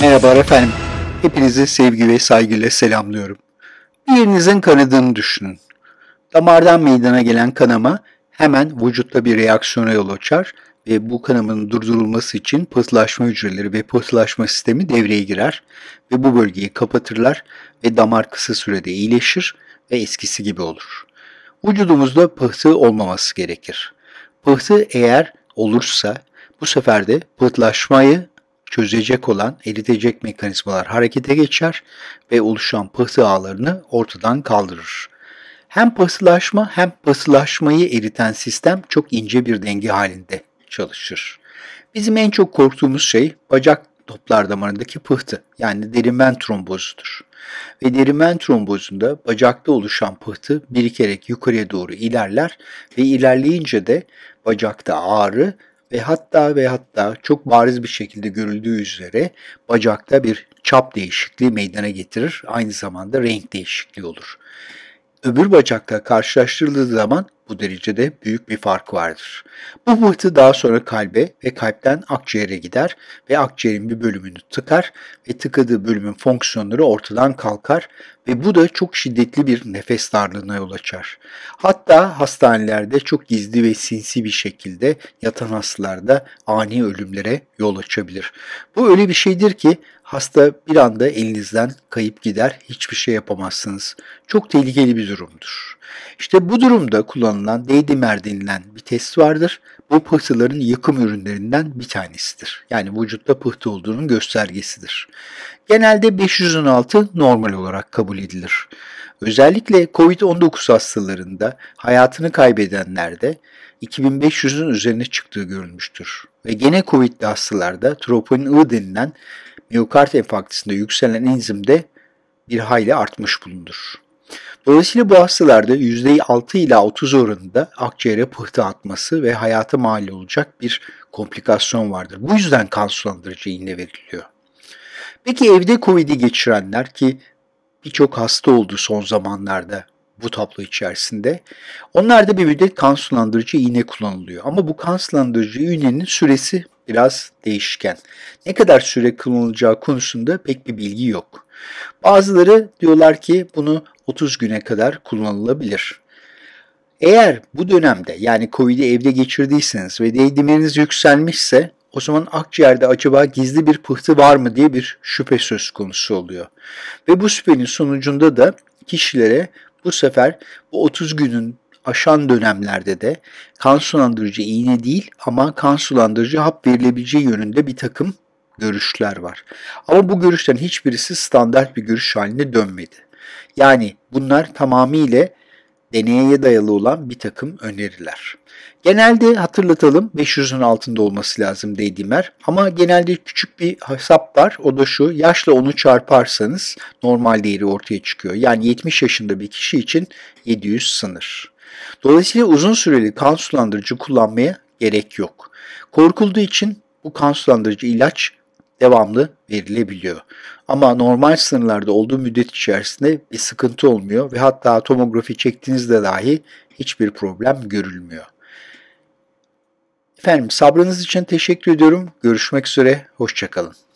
Merhaba efendim. Hepinizi sevgi ve saygıyla selamlıyorum. Bir yerinizin kanadığını düşünün. Damardan meydana gelen kanama hemen vücutta bir reaksiyona yol açar ve bu kanamanın durdurulması için pıhtılaşma hücreleri ve pıhtılaşma sistemi devreye girer ve bu bölgeyi kapatırlar ve damar kısa sürede iyileşir ve eskisi gibi olur. Vücudumuzda pıhtı olmaması gerekir. Pıhtı eğer olursa bu sefer de pıhtılaşmayı çözecek olan eritecek mekanizmalar harekete geçer ve oluşan pıhtı ağlarını ortadan kaldırır. Hem pıhtılaşma hem pıhtılaşmayı eriten sistem çok ince bir denge halinde çalışır. Bizim en çok korktuğumuz şey bacak toplar damarındaki pıhtı yani derimen trombozudur. Ve derimen trombozunda bacakta oluşan pıhtı birikerek yukarıya doğru ilerler ve ilerleyince de bacakta ağrı ve hatta ve hatta çok bariz bir şekilde görüldüğü üzere bacakta bir çap değişikliği meydana getirir. Aynı zamanda renk değişikliği olur. Öbür bacakta karşılaştırıldığı zaman bu derecede büyük bir fark vardır. Bu mıhtı daha sonra kalbe ve kalpten akciğere gider ve akciğerin bir bölümünü tıkar ve tıkadığı bölümün fonksiyonları ortadan kalkar ve bu da çok şiddetli bir nefes darlığına yol açar. Hatta hastanelerde çok gizli ve sinsi bir şekilde yatan hastalarda ani ölümlere yol açabilir. Bu öyle bir şeydir ki Hasta bir anda elinizden kayıp gider, hiçbir şey yapamazsınız. Çok tehlikeli bir durumdur. İşte bu durumda kullanılan D-dimer denilen bir test vardır. Bu pıhtıların yıkım ürünlerinden bir tanesidir. Yani vücutta pıhtı olduğunun göstergesidir. Genelde 500'ün altı normal olarak kabul edilir. Özellikle COVID-19 hastalarında hayatını kaybedenlerde 2500'ün üzerine çıktığı görülmüştür. Ve gene COVID'li hastalarda troponin I denilen miyokart enfarktısında yükselen enzimde bir hayli artmış bulunur. Dolayısıyla bu hastalarda %6 ila 30 oranında akciğere pıhtı atması ve hayata mal olacak bir komplikasyon vardır. Bu yüzden kan sulandırıcı iğne veriliyor. Peki evde Covid'i geçirenler ki birçok hasta oldu son zamanlarda bu tablo içerisinde. Onlarda bir müddet kan sulandırıcı iğne kullanılıyor. Ama bu kan sulandırıcı iğnenin süresi biraz değişken. Ne kadar süre kullanılacağı konusunda pek bir bilgi yok. Bazıları diyorlar ki bunu 30 güne kadar kullanılabilir. Eğer bu dönemde yani Covid'i evde geçirdiyseniz ve değdirmeniz yükselmişse o zaman akciğerde acaba gizli bir pıhtı var mı diye bir şüphe söz konusu oluyor. Ve bu şüphenin sonucunda da kişilere bu sefer bu 30 günün aşan dönemlerde de kan sulandırıcı iğne değil ama kan sulandırıcı hap verilebileceği yönünde bir takım görüşler var. Ama bu görüşlerin hiçbirisi standart bir görüş haline dönmedi. Yani bunlar tamamıyla deneye dayalı olan bir takım öneriler. Genelde hatırlatalım 500'ün altında olması lazım d er. ama genelde küçük bir hesap var o da şu yaşla onu çarparsanız normal değeri ortaya çıkıyor. Yani 70 yaşında bir kişi için 700 sınır. Dolayısıyla uzun süreli kan sulandırıcı kullanmaya gerek yok. Korkulduğu için bu kan sulandırıcı ilaç devamlı verilebiliyor. Ama normal sınırlarda olduğu müddet içerisinde bir sıkıntı olmuyor ve hatta tomografi çektiğinizde dahi hiçbir problem görülmüyor. Efendim sabrınız için teşekkür ediyorum. Görüşmek üzere, hoşçakalın.